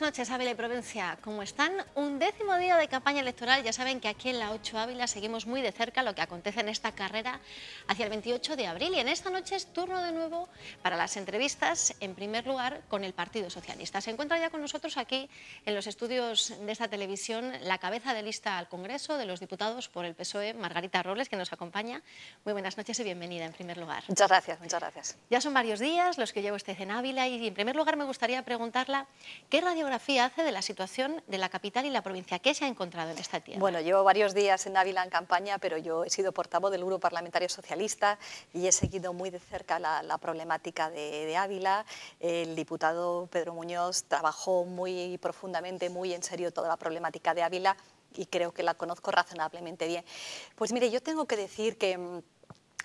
buenas noches, Ávila y Provincia. ¿Cómo están? Un décimo día de campaña electoral. Ya saben que aquí en la 8 Ávila seguimos muy de cerca lo que acontece en esta carrera hacia el 28 de abril. Y en esta noche es turno de nuevo para las entrevistas, en primer lugar, con el Partido Socialista. Se encuentra ya con nosotros aquí en los estudios de esta televisión la cabeza de lista al Congreso de los Diputados por el PSOE, Margarita Robles, que nos acompaña. Muy buenas noches y bienvenida, en primer lugar. Muchas gracias, muchas gracias. Ya son varios días los que llevo usted en Ávila y, en primer lugar, me gustaría preguntarla qué radio radiografía hace de la situación de la capital y la provincia? ¿Qué se ha encontrado en esta tierra? Bueno, llevo varios días en Ávila en campaña, pero yo he sido portavoz del Grupo Parlamentario Socialista y he seguido muy de cerca la, problemática de, de, Ávila. El diputado Pedro Muñoz trabajó muy profundamente, muy en serio toda la problemática de Ávila y creo que la conozco razonablemente bien. Pues mire, yo tengo que decir que mm,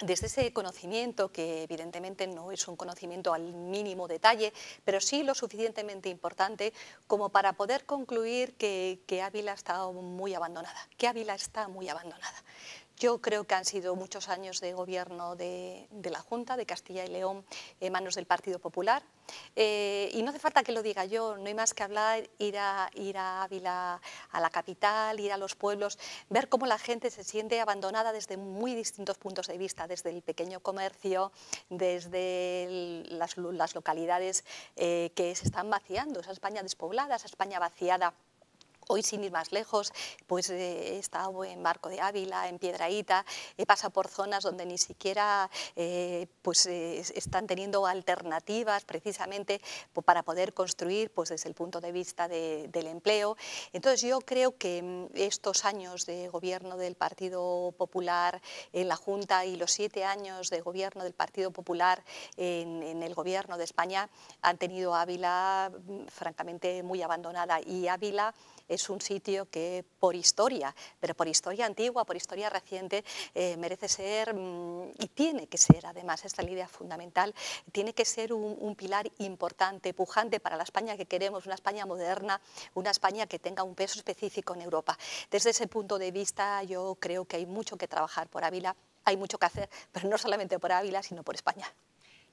desde ese conocimiento, que evidentemente no es un conocimiento al mínimo detalle, pero sí lo suficientemente importante como para poder concluir que, que Ávila está muy abandonada, que Ávila está muy abandonada. Yo creo que han sido muchos años de gobierno de la Junta de Castilla y León en manos del Partido Popular, eh, y no hace falta que lo diga yo, no hay más que hablar, ir a, ir a Ávila, a la capital, ir a los pueblos, ver cómo la gente se siente abandonada desde muy distintos puntos de vista, desde el pequeño comercio, desde las, localidades eh, que se están vaciando, esa España despoblada, esa España vaciada Hoy, sin ir más lejos, pues eh, he estado en Barco de Ávila, en Piedraíta, he pasado por zonas donde ni siquiera eh, pues, eh, están teniendo alternativas precisamente para poder construir pues, desde el punto de vista del empleo. Entonces yo creo que mm, estos años de gobierno del Partido Popular en la Junta y los siete años de gobierno del Partido Popular en, el gobierno de España han tenido Ávila mm, francamente muy abandonada y Ávila es un sitio que por historia, pero por historia antigua, por historia reciente, eh, merece ser mm, y tiene que ser, además, esta línea fundamental, tiene que ser un, un pilar importante, pujante para la España que queremos, una España moderna, una España que tenga un peso específico en Europa. Desde ese punto de vista, yo creo que hay mucho que trabajar por Ávila, hay mucho que hacer, pero no solamente por Ávila, sino por España.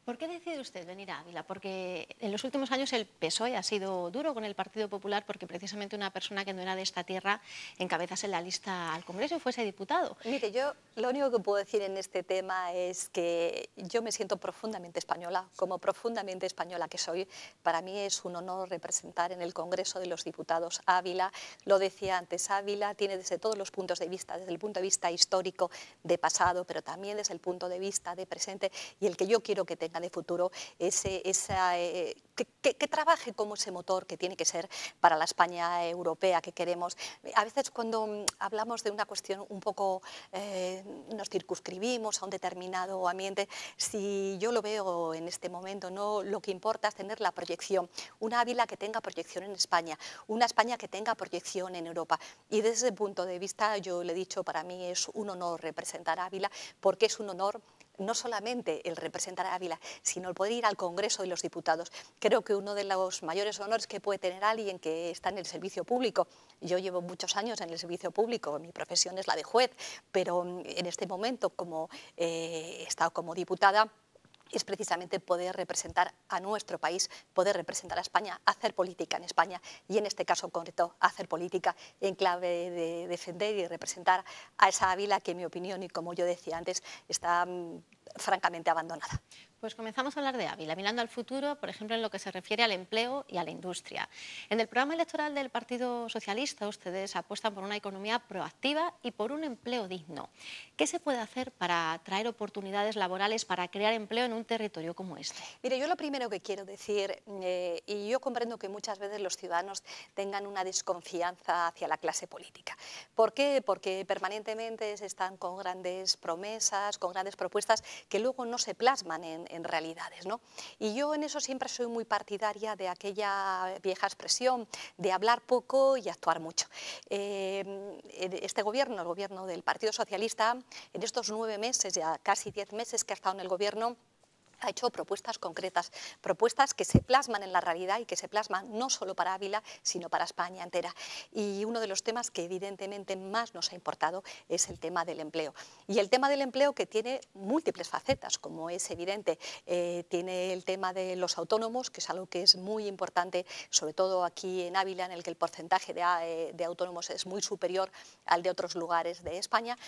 ¿Por qué decide usted venir a Ávila? Porque en los últimos años el PSOE ha sido duro con el Partido Popular porque precisamente una persona que no era de esta tierra encabezase la lista al Congreso y fuese diputado. Mire, yo lo único que puedo decir en este tema es que yo me siento profundamente española, como profundamente española que soy. Para mí es un honor representar en el Congreso de los Diputados Ávila. Lo decía antes, Ávila tiene desde todos los puntos de vista, desde el punto de vista histórico, de pasado, pero también desde el punto de vista de presente y el que yo quiero que tenga de futuro, ese, esa, eh, que, trabaje como ese motor que tiene que ser para la España europea que queremos. A veces cuando mm, hablamos de una cuestión un poco, eh, nos circunscribimos a un determinado ambiente, si yo lo veo en este momento, no lo que importa es tener la proyección, una Ávila que tenga proyección en España, una España que tenga proyección en Europa. Y desde ese punto de vista, yo le he dicho, para mí es un honor representar a Ávila porque es un honor no solamente el representar a Ávila, sino el poder ir al Congreso y los Diputados. Creo que uno de los mayores honores que puede tener alguien que está en el servicio público, yo llevo muchos años en el servicio público, mi profesión es la de juez, pero en este momento como eh, he estado como diputada, es precisamente poder representar a nuestro país, poder representar a España, hacer política en España y en este caso concreto hacer política en clave de defender y representar a esa Ávila que en mi opinión y como yo decía antes está mm, francamente abandonada. Pues comenzamos a hablar de Ávila, mirando al futuro, por ejemplo, en lo que se refiere al empleo y a la industria. En el programa electoral del Partido Socialista, ustedes apuestan por una economía proactiva y por un empleo digno. ¿Qué se puede hacer para traer oportunidades laborales para crear empleo en un territorio como este? Mire, yo lo primero que quiero decir, eh, y yo comprendo que muchas veces los ciudadanos tengan una desconfianza hacia la clase política. ¿Por qué? Porque permanentemente se están con grandes promesas, con grandes propuestas que luego no se plasman en en realidades. ¿no? Y yo en eso siempre soy muy partidaria de aquella vieja expresión de hablar poco y actuar mucho. Eh, este gobierno, el gobierno del Partido Socialista, en estos nueve meses, ya casi diez meses que ha estado en el gobierno, ha hecho propuestas concretas, propuestas que se plasman en la realidad y que se plasman no solo para Ávila, sino para España entera. Y uno de los temas que evidentemente más nos ha importado es el tema del empleo. Y el tema del empleo que tiene múltiples facetas, como es evidente. Eh, tiene el tema de los autónomos, que es algo que es muy importante, sobre todo aquí en Ávila, en el que el porcentaje de, eh, de autónomos es muy superior al de otros lugares de España.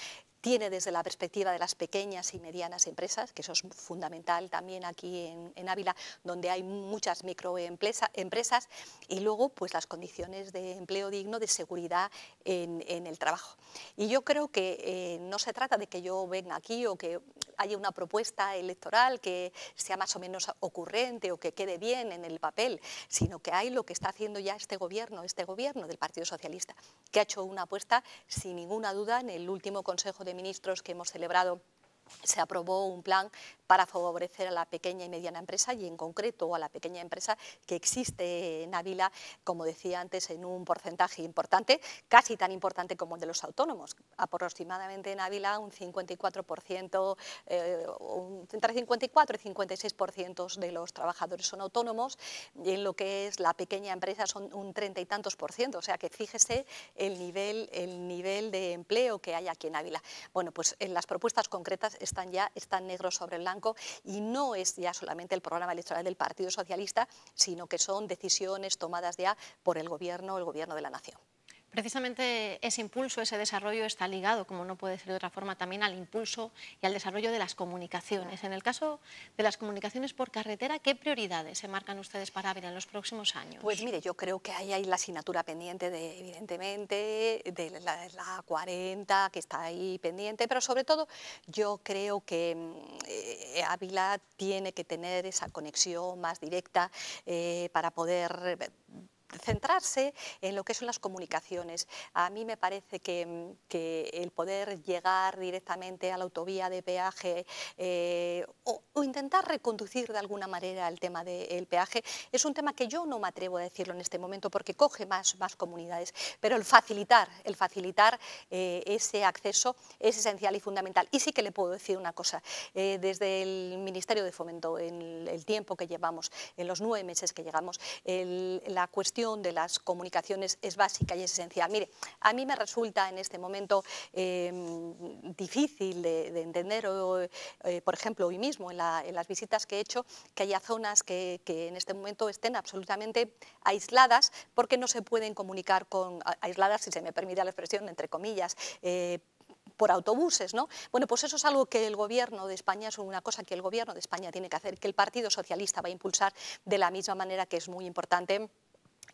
Tiene desde la perspectiva de las pequeñas y medianas empresas, que eso es fundamental también también aquí en, Ávila, donde hay muchas microempresas y luego pues las condiciones de empleo digno, de seguridad en, el trabajo. Y yo creo que eh, no se trata de que yo venga aquí o que haya una propuesta electoral que sea más o menos ocurrente o que quede bien en el papel, sino que hay lo que está haciendo ya este gobierno, este gobierno del Partido Socialista, que ha hecho una apuesta sin ninguna duda en el último Consejo de Ministros que hemos celebrado se aprobó un plan para favorecer a la pequeña y mediana empresa y en concreto a la pequeña empresa que existe en Ávila, como decía antes, en un porcentaje importante, casi tan importante como el de los autónomos. Aproximadamente en Ávila un 54%, eh, entre 54 y 56% de los trabajadores son autónomos y en lo que es la pequeña empresa son un treinta y tantos por ciento, o sea que fíjese el nivel, el nivel de empleo que hay aquí en Ávila. Bueno, pues en las propuestas concretas están ya, están negro sobre blanco y no es ya solamente el programa electoral del Partido Socialista, sino que son decisiones tomadas ya por el Gobierno, el Gobierno de la Nación. Precisamente ese impulso, ese desarrollo está ligado, como no puede ser de otra forma, también al impulso y al desarrollo de las comunicaciones. En el caso de las comunicaciones por carretera, ¿qué prioridades se marcan ustedes para Ávila en los próximos años? Pues mire, yo creo que ahí hay la asignatura pendiente, de, evidentemente, de la, 40 que está ahí pendiente, pero sobre todo yo creo que eh, Ávila tiene que tener esa conexión más directa eh, para poder centrarse en lo que son las comunicaciones. A mí me parece que, mm, el poder llegar directamente a la autovía de peaje eh, o, intentar reconducir de alguna manera el tema del peaje es un tema que yo no me atrevo a decirlo en este momento porque coge más, más comunidades, pero el facilitar, el facilitar eh, ese acceso es esencial y fundamental. Y sí que le puedo decir una cosa, eh, desde el Ministerio de Fomento, en el, tiempo que llevamos, en los nueve meses que llegamos, la cuestión de las comunicaciones es básica y es esencial. Mire, a mí me resulta en este momento em, difícil de, entender, eh, por ejemplo, hoy mismo en, las visitas que he hecho, que haya zonas que, en este momento estén absolutamente aisladas porque no se pueden comunicar con, aisladas, si se me permite la expresión, entre comillas, eh, por autobuses, Bueno, pues eso es algo que el gobierno de España, es una cosa que el gobierno de España tiene que hacer, que el Partido Socialista va a impulsar de la misma manera que es muy importante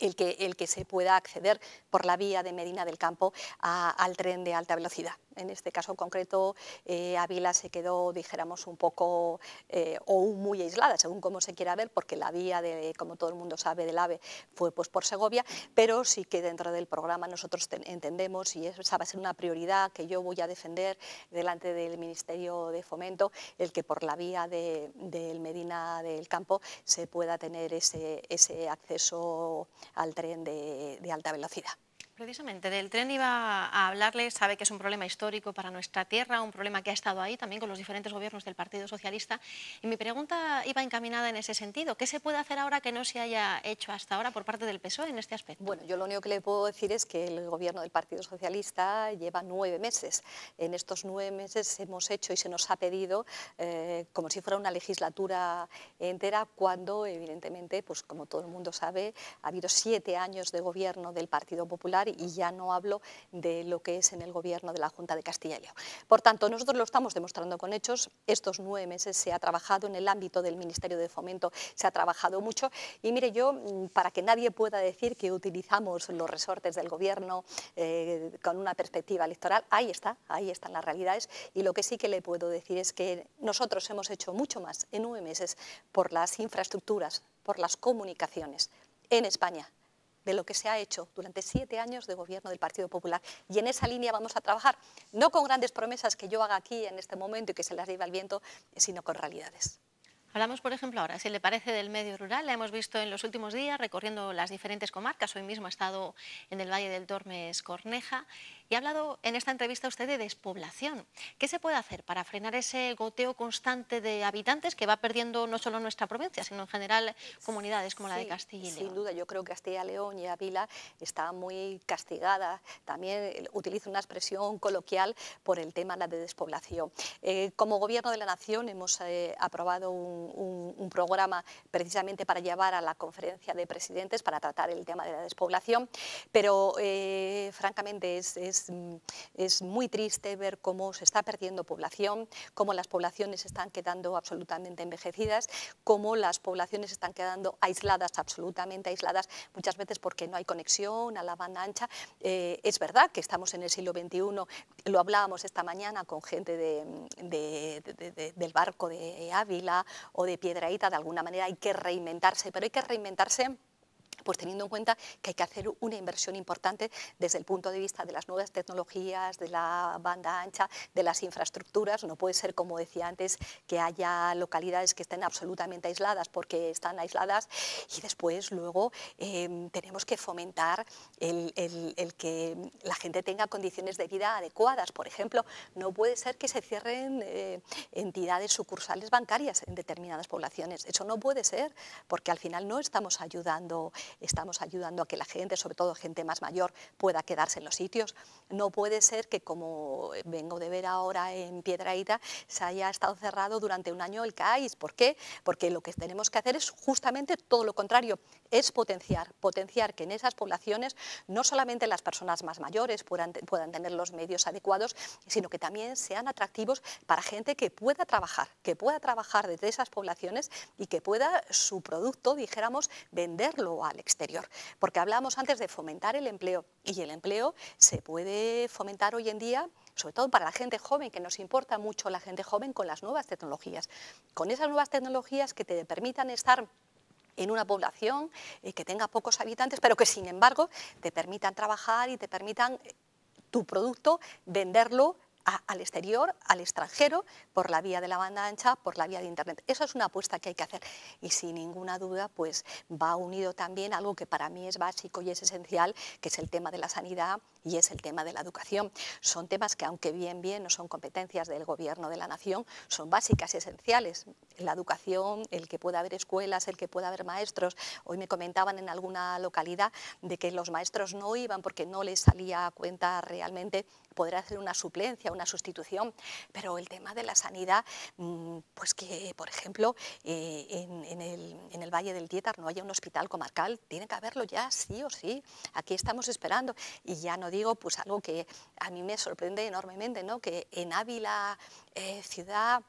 el que, el que se pueda acceder por la vía de Medina del Campo al tren de alta velocidad. En este caso en concreto, eh, Ávila se quedó, dijéramos, un poco eh, o muy aislada, según como se quiera ver, porque la vía, de, como todo el mundo sabe, del AVE fue pues, por Segovia, pero sí que dentro del programa nosotros entendemos, y esa va a ser una prioridad que yo voy a defender delante del Ministerio de Fomento, el que por la vía del Medina del Campo se pueda tener ese, acceso al tren de alta velocidad. Precisamente, del tren iba a hablarle, sabe que es un problema histórico para nuestra tierra, un problema que ha estado ahí también con los diferentes gobiernos del Partido Socialista. Y mi pregunta iba encaminada en ese sentido. ¿Qué se puede hacer ahora que no se haya hecho hasta ahora por parte del PSOE en este aspecto? Bueno, yo lo único que le puedo decir es que el gobierno del Partido Socialista lleva nueve meses. En estos nueve meses hemos hecho y se nos ha pedido, eh, como si fuera una legislatura entera, cuando evidentemente, pues como todo el mundo sabe, ha habido siete años de gobierno del Partido Popular y ya no hablo de lo que es en el gobierno de la Junta de Castilla y León. Por tanto, nosotros lo estamos demostrando con hechos. Estos nueve meses se ha trabajado en el ámbito del Ministerio de Fomento, se ha trabajado mucho. Y mire, yo, mm, para que nadie pueda decir que utilizamos los resortes del gobierno eh, con una perspectiva electoral, ahí está, ahí están las realidades. Y lo que sí que le puedo decir es que nosotros hemos hecho mucho más en nueve meses por las infraestructuras, por las comunicaciones en España de lo que se ha hecho durante siete años de gobierno del Partido Popular. Y en esa línea vamos a trabajar, no con grandes promesas que yo haga aquí en este momento y que se las lleve al viento, sino con realidades. Hablamos, por ejemplo, ahora, si le parece, del medio rural. La hemos visto en los últimos días recorriendo las diferentes comarcas. Hoy mismo ha estado en el Valle del Tormes Corneja. Y ha hablado en esta entrevista usted de despoblación. ¿Qué se puede hacer para frenar ese goteo constante de habitantes que va perdiendo no solo nuestra provincia, sino en general comunidades como la de Castilla y León? Sin duda, yo creo que Castilla y León y Ávila están muy castigadas También eh, utilizo una expresión coloquial por el tema de despoblación. Eh, como Gobierno de la Nación hemos eh, aprobado un, programa precisamente para llevar a la conferencia de presidentes para tratar el tema de la despoblación, pero francamente es Mm, es, muy triste ver cómo se está perdiendo población, cómo las poblaciones están quedando absolutamente envejecidas, cómo las poblaciones están quedando aisladas, absolutamente aisladas, muchas veces porque no hay conexión a la banda ancha. Eh, es verdad que estamos en el siglo XXI, lo hablábamos esta mañana con gente mm, del barco de Ávila o de Piedraíta, de alguna manera hay que reinventarse, pero hay que reinventarse pues teniendo en cuenta que hay que hacer una inversión importante desde el punto de vista de las nuevas tecnologías, de la banda ancha, de las infraestructuras. No puede ser, como decía antes, que haya localidades que estén absolutamente aisladas porque están aisladas y después luego em, tenemos que fomentar el, que la gente tenga condiciones de vida adecuadas. Por ejemplo, no puede ser que se cierren eh, entidades sucursales bancarias en determinadas poblaciones. Eso no puede ser porque al final no estamos ayudando estamos ayudando a que la gente, sobre todo gente más mayor, pueda quedarse en los sitios. No puede ser que como vengo de ver ahora en Piedraída, se haya estado cerrado durante un año el CAIS. ¿Por qué? Porque lo que tenemos que hacer es justamente todo lo contrario, es potenciar, potenciar que en esas poblaciones no solamente las personas más mayores puedan, tener los medios adecuados, sino que también sean atractivos para gente que pueda trabajar, que pueda trabajar desde esas poblaciones y que pueda su producto, dijéramos, venderlo al exterior. Porque hablábamos antes de fomentar el empleo y el empleo se puede fomentar hoy en día sobre todo para la gente joven, que nos importa mucho la gente joven con las nuevas tecnologías, con esas nuevas tecnologías que te permitan estar en una población eh, que tenga pocos habitantes, pero que sin embargo te permitan trabajar y te permitan tu producto venderlo al exterior, al extranjero, por la vía de la banda ancha, por la vía de Internet. Eso es una apuesta que hay que hacer y sin ninguna duda pues va unido también algo que para mí es básico y es esencial, que es el tema de la sanidad y es el tema de la educación. Son temas que aunque bien bien no son competencias del gobierno de la nación, son básicas y esenciales. La educación, el que pueda haber escuelas, el que pueda haber maestros. Hoy me comentaban en alguna localidad de que los maestros no iban porque no les salía cuenta realmente podrá hacer una suplencia, una sustitución, pero el tema de la sanidad, mm, pues que, por ejemplo, eh, en, el, Valle del Tietar no haya un hospital comarcal, tiene que haberlo ya, sí o sí, aquí estamos esperando, y ya no digo, pues algo que a mí me sorprende enormemente, ¿no? que en Ávila, eh, ciudad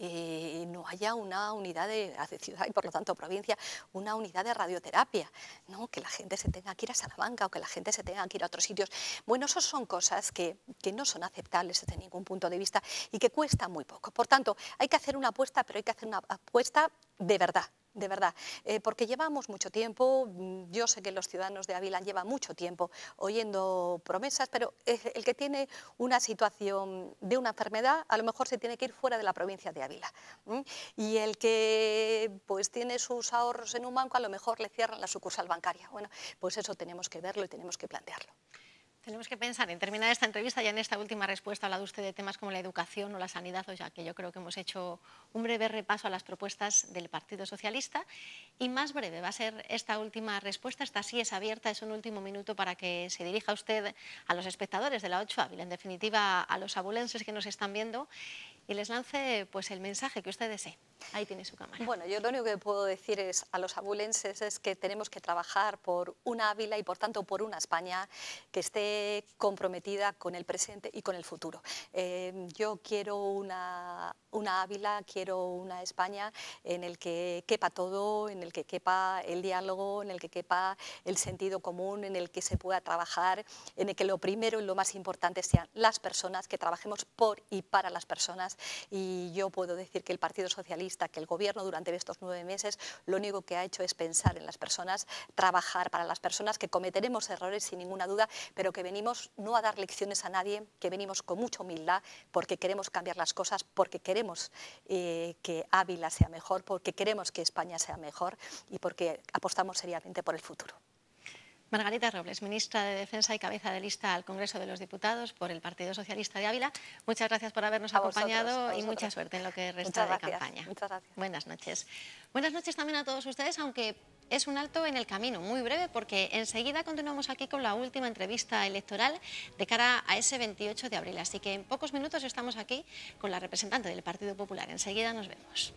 y no haya una unidad de, ciudad y por lo tanto provincia, una unidad de radioterapia, ¿no? que la gente se tenga que ir a Salamanca o que la gente se tenga que ir a otros sitios. Bueno, eso son cosas que, que no son aceptables desde ningún punto de vista y que cuesta muy poco. Por tanto, hay que hacer una apuesta, pero hay que hacer una apuesta de verdad, de verdad, eh, porque llevamos mucho tiempo, mm, yo sé que los ciudadanos de Ávila llevan mucho tiempo oyendo promesas, pero el que tiene una situación de una enfermedad a lo mejor se tiene que ir fuera de la provincia de Ávila. Y el que pues tiene sus ahorros en un banco a lo mejor le cierran la sucursal bancaria. Bueno, pues eso tenemos que verlo y tenemos que plantearlo. Tenemos que pensar en terminar esta entrevista ya en esta última respuesta hablado usted de temas como la educación o la sanidad, o sea que yo creo que hemos hecho un breve repaso a las propuestas del Partido Socialista y más breve va a ser esta última respuesta, esta sí es abierta, es un último minuto para que se dirija usted a los espectadores de la 8 Ávila, en definitiva a los abulenses que nos están viendo y les lance pues, el mensaje que usted desee. Ahí tiene su cámara. Bueno, yo lo único que puedo decir es a los abulenses es que tenemos que trabajar por una Ávila y por tanto por una España que esté comprometida con el presente y con el futuro. Eh, yo quiero una una Ávila, quiero una España en el que quepa todo, en el que quepa el diálogo, en el que quepa el sentido común, en el que se pueda trabajar, en el que lo primero y lo más importante sean las personas, que trabajemos por y para las personas. Y yo puedo decir que el Partido Socialista, que el Gobierno durante estos nueve meses, lo único que ha hecho es pensar en las personas, trabajar para las personas, que cometeremos errores sin ninguna duda, pero que venimos no a dar lecciones a nadie, que venimos con mucha humildad porque queremos cambiar las cosas, porque queremos queremos eh, que Ávila sea mejor, porque queremos que España sea mejor y porque apostamos seriamente por el futuro. Margarita Robles, ministra de Defensa y cabeza de lista al Congreso de los Diputados por el Partido Socialista de Ávila. Muchas gracias por habernos acompañado y mucha suerte en lo que resta de campaña. Muchas gracias. Buenas noches. Buenas noches también a todos ustedes, aunque es un alto en el camino, muy breve, porque enseguida continuamos aquí con la última entrevista electoral de cara a ese 28 de abril. Así que en pocos minutos estamos aquí con la representante del Partido Popular. Enseguida nos vemos.